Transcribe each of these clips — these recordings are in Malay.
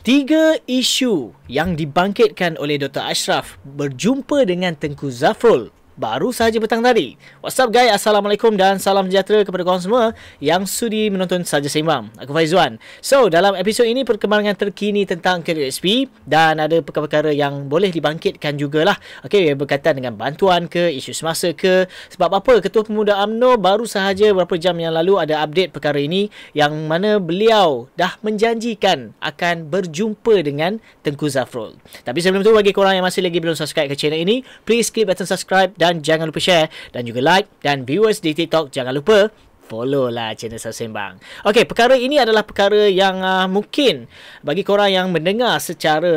Tiga isu yang dibangkitkan oleh Dr. Ashraf berjumpa dengan Tengku Zaful baru sahaja petang tadi. What's up guys? Assalamualaikum dan salam sejahtera kepada korang semua yang sudi menonton Saja Seimbang. Aku Faizwan. So, dalam episod ini perkembangan terkini tentang KDSP dan ada perkara-perkara yang boleh dibangkitkan jugalah. Okay, berkaitan dengan bantuan ke, isu semasa ke, sebab apa Ketua Pemuda AMNO baru sahaja beberapa jam yang lalu ada update perkara ini yang mana beliau dah menjanjikan akan berjumpa dengan Tengku Zafrul. Tapi sebelum tu bagi korang yang masih lagi belum subscribe ke channel ini, please click button subscribe dan dan jangan lupa share dan juga like dan viewers di TikTok jangan lupa follow lah channel Sembang. Okey, perkara ini adalah perkara yang uh, mungkin bagi korang yang mendengar secara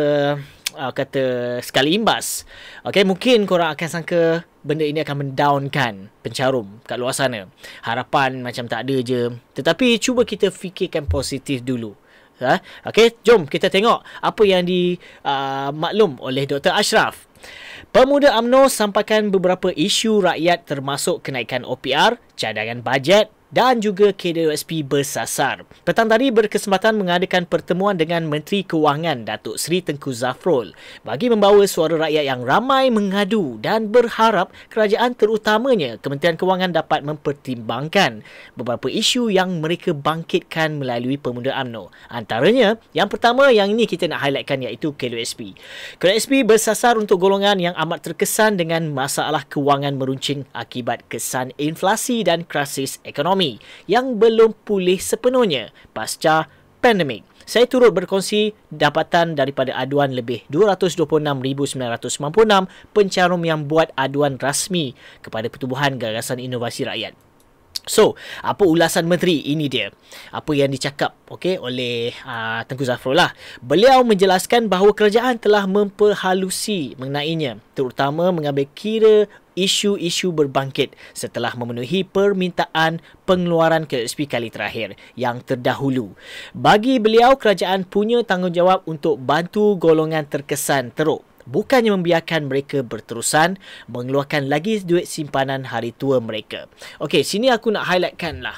uh, kata sekali imbas. Okey, mungkin korang akan sangka benda ini akan mendownkan pencarum kat luar sana. Harapan macam tak ada je. Tetapi cuba kita fikirkan positif dulu. Ha? Okey, jom kita tengok apa yang di uh, maklum oleh Dr. Ashraf Pemuda Amno sampaikan beberapa isu rakyat termasuk kenaikan OPR, cadangan bajet, dan juga KWSP bersasar. Petang tadi berkesempatan mengadakan pertemuan dengan Menteri Kewangan Datuk Seri Tengku Zafrul bagi membawa suara rakyat yang ramai mengadu dan berharap kerajaan terutamanya Kementerian Kewangan dapat mempertimbangkan beberapa isu yang mereka bangkitkan melalui pemuda UMNO. Antaranya, yang pertama yang ini kita nak highlightkan iaitu KWSP. KWSP bersasar untuk golongan yang amat terkesan dengan masalah kewangan meruncing akibat kesan inflasi dan krisis ekonomi ekonomi yang belum pulih sepenuhnya pasca pandemik. Saya turut berkongsi dapatan daripada aduan lebih 226,996 pencarum yang buat aduan rasmi kepada Pertubuhan Gagasan Inovasi Rakyat. So, apa ulasan menteri ini dia? Apa yang dicakap okay, oleh uh, Tengku Zafrul lah. Beliau menjelaskan bahawa kerajaan telah memperhalusi mengenainya terutama mengambil kira isu-isu berbangkit setelah memenuhi permintaan pengeluaran KSP kali terakhir yang terdahulu. Bagi beliau, kerajaan punya tanggungjawab untuk bantu golongan terkesan teruk bukannya membiarkan mereka berterusan mengeluarkan lagi duit simpanan hari tua mereka. Okey, sini aku nak highlightkan lah.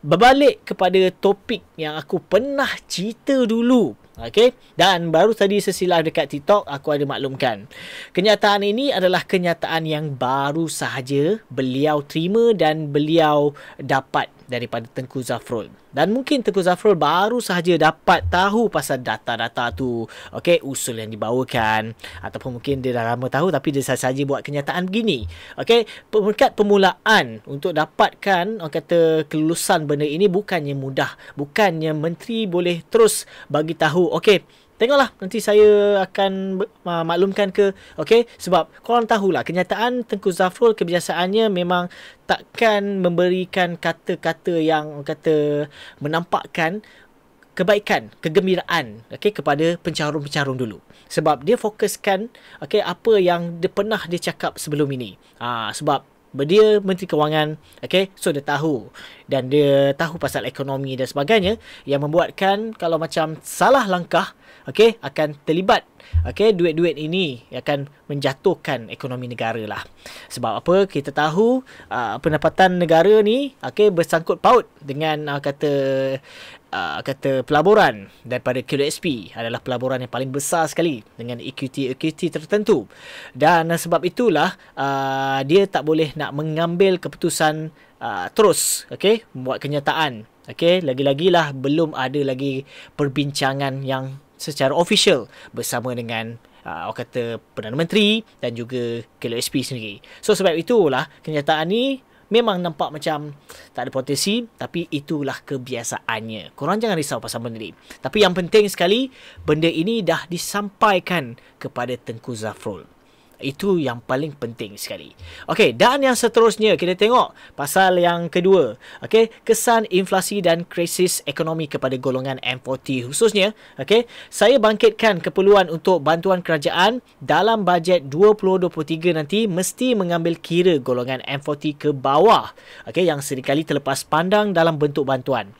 Berbalik kepada topik yang aku pernah cerita dulu. okay, dan baru tadi sesilah dekat TikTok aku ada maklumkan. Kenyataan ini adalah kenyataan yang baru sahaja beliau terima dan beliau dapat daripada Tengku Zafrul. Dan mungkin Tengku Zafrul baru sahaja dapat tahu pasal data-data tu. Okey, usul yang dibawakan ataupun mungkin dia dah lama tahu tapi dia sahaja buat kenyataan begini. Okey, peringkat permulaan untuk dapatkan orang kata kelulusan benda ini bukannya mudah. Bukannya menteri boleh terus bagi tahu, okey, Tengoklah nanti saya akan uh, maklumkan ke okey sebab korang tahulah kenyataan Tengku Zafrul kebiasaannya memang takkan memberikan kata-kata yang kata menampakkan kebaikan, kegembiraan okey kepada pencarum-pencarum dulu. Sebab dia fokuskan okey apa yang dia pernah dia cakap sebelum ini. Ah sebab dia menteri kewangan okay so dia tahu dan dia tahu pasal ekonomi dan sebagainya yang membuatkan kalau macam salah langkah okay akan terlibat okay duit-duit ini akan menjatuhkan ekonomi negara lah sebab apa kita tahu uh, pendapatan negara ni okay bersangkut paut dengan uh, kata Ah, kata pelaburan daripada QXP adalah pelaburan yang paling besar sekali dengan equity-equity tertentu dan sebab itulah uh, dia tak boleh nak mengambil keputusan uh, terus okay? buat kenyataan okay? lagi-lagilah belum ada lagi perbincangan yang secara official bersama dengan uh, orang kata Perdana Menteri dan juga KLSP sendiri. So sebab itulah kenyataan ni memang nampak macam tak ada potensi tapi itulah kebiasaannya. Korang jangan risau pasal benda ni. Tapi yang penting sekali benda ini dah disampaikan kepada Tengku Zafrul. Itu yang paling penting sekali. Okey, dan yang seterusnya kita tengok pasal yang kedua. Okey, kesan inflasi dan krisis ekonomi kepada golongan M40 khususnya, okey. Saya bangkitkan keperluan untuk bantuan kerajaan dalam bajet 2023 nanti mesti mengambil kira golongan M40 ke bawah. Okey, yang seringkali terlepas pandang dalam bentuk bantuan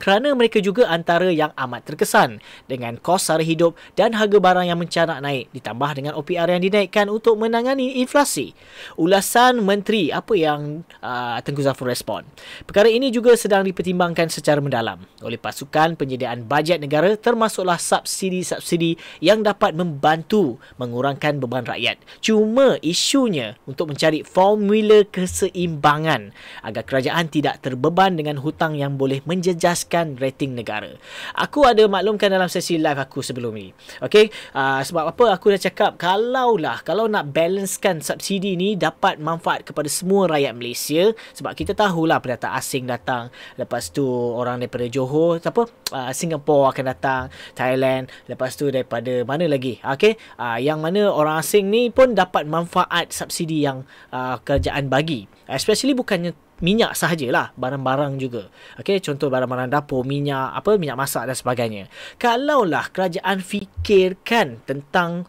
kerana mereka juga antara yang amat terkesan dengan kos sara hidup dan harga barang yang mencanak naik ditambah dengan OPR yang dinaikkan untuk menangani inflasi. Ulasan Menteri apa yang uh, Tengku Zafrul respon? Perkara ini juga sedang dipertimbangkan secara mendalam oleh pasukan penyediaan bajet negara termasuklah subsidi-subsidi yang dapat membantu mengurangkan beban rakyat. Cuma isunya untuk mencari formula keseimbangan agar kerajaan tidak terbeban dengan hutang yang boleh menjejas menaikkan rating negara. Aku ada maklumkan dalam sesi live aku sebelum ni. Okey, uh, sebab apa aku dah cakap Kalau lah, kalau nak balancekan subsidi ni dapat manfaat kepada semua rakyat Malaysia sebab kita tahulah pendatang asing datang lepas tu orang daripada Johor siapa uh, ah, Singapura akan datang Thailand lepas tu daripada mana lagi okey uh, yang mana orang asing ni pun dapat manfaat subsidi yang uh, kerajaan bagi especially bukannya minyak sahajalah barang-barang juga okey contoh barang-barang dapur minyak apa minyak masak dan sebagainya kalaulah kerajaan fikirkan tentang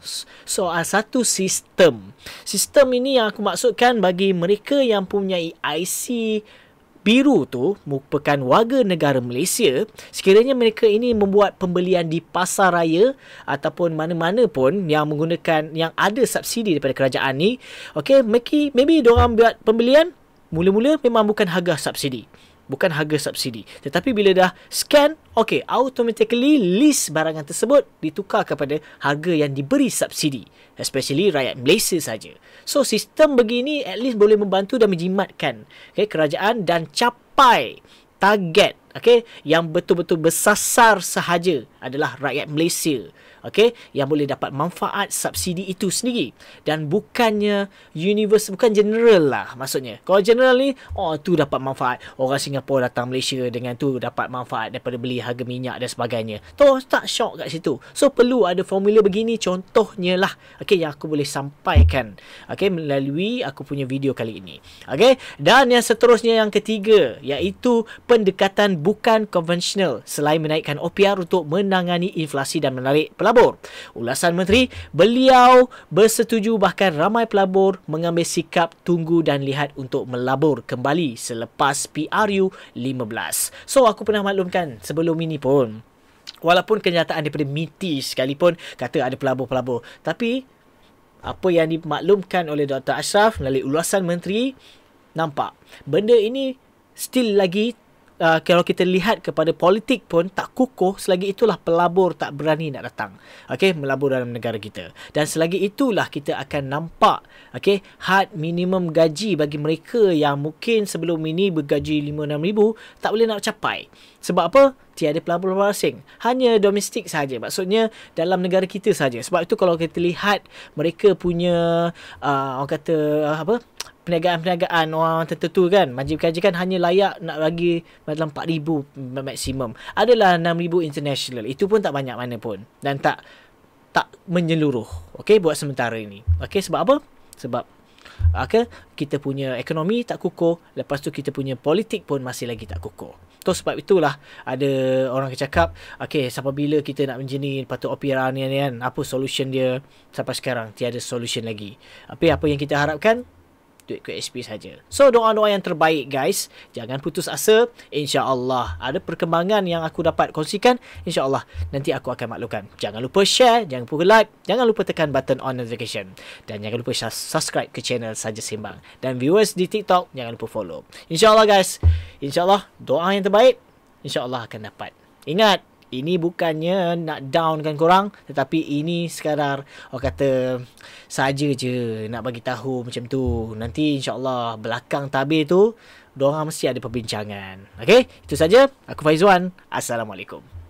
soal satu sistem sistem ini yang aku maksudkan bagi mereka yang punya IC biru tu merupakan warga negara Malaysia sekiranya mereka ini membuat pembelian di pasar raya ataupun mana-mana pun yang menggunakan yang ada subsidi daripada kerajaan ni okay, maybe maybe diorang buat pembelian mula-mula memang bukan harga subsidi bukan harga subsidi tetapi bila dah scan okey automatically list barangan tersebut ditukar kepada harga yang diberi subsidi especially rakyat Malaysia saja so sistem begini at least boleh membantu dan menjimatkan okay, kerajaan dan capai target okey yang betul-betul bersasar sahaja adalah rakyat Malaysia okey yang boleh dapat manfaat subsidi itu sendiri dan bukannya universe bukan general lah maksudnya kalau general ni oh tu dapat manfaat orang Singapura datang Malaysia dengan tu dapat manfaat daripada beli harga minyak dan sebagainya tu tak shock kat situ so perlu ada formula begini contohnya lah okey yang aku boleh sampaikan okey melalui aku punya video kali ini okey dan yang seterusnya yang ketiga iaitu pendekatan bukan konvensional selain menaikkan OPR untuk menangani inflasi dan menarik pelabur. Ulasan menteri, beliau bersetuju bahkan ramai pelabur mengambil sikap tunggu dan lihat untuk melabur kembali selepas PRU 15. So aku pernah maklumkan sebelum ini pun walaupun kenyataan daripada MITI sekalipun kata ada pelabur-pelabur tapi apa yang dimaklumkan oleh Dr. Ashraf melalui ulasan menteri nampak benda ini still lagi uh, kalau kita lihat kepada politik pun tak kukuh selagi itulah pelabur tak berani nak datang okey melabur dalam negara kita dan selagi itulah kita akan nampak okey had minimum gaji bagi mereka yang mungkin sebelum ini bergaji 5 6000 tak boleh nak capai sebab apa tiada pelabur-pelabur asing. Hanya domestik saja. Maksudnya dalam negara kita saja. Sebab itu kalau kita lihat mereka punya uh, orang kata uh, apa? perniagaan-perniagaan orang tertentu kan kerja kan hanya layak nak bagi dalam 4,000 maksimum adalah 6,000 international itu pun tak banyak mana pun dan tak tak menyeluruh Okay buat sementara ini Okay sebab apa sebab okay, ah, kita punya ekonomi tak kukuh lepas tu kita punya politik pun masih lagi tak kukuh Tu sebab itulah ada orang kecakap, okey, sampai bila kita nak menjeni patut OPR ni kan? Apa solution dia sampai sekarang? Tiada solution lagi. Tapi apa yang kita harapkan duit SP saja. So doa-doa yang terbaik guys, jangan putus asa. Insya-Allah ada perkembangan yang aku dapat kongsikan, insya-Allah nanti aku akan maklumkan. Jangan lupa share, jangan lupa like, jangan lupa tekan button on notification dan jangan lupa subscribe ke channel Saja Simbang dan viewers di TikTok jangan lupa follow. Insya-Allah guys, insya-Allah doa yang terbaik insya-Allah akan dapat. Ingat, ini bukannya nak downkan korang tetapi ini sekadar orang kata saja je nak bagi tahu macam tu. Nanti insya-Allah belakang tabir tu diorang mesti ada perbincangan. Okey, itu saja. Aku Faizwan. Assalamualaikum.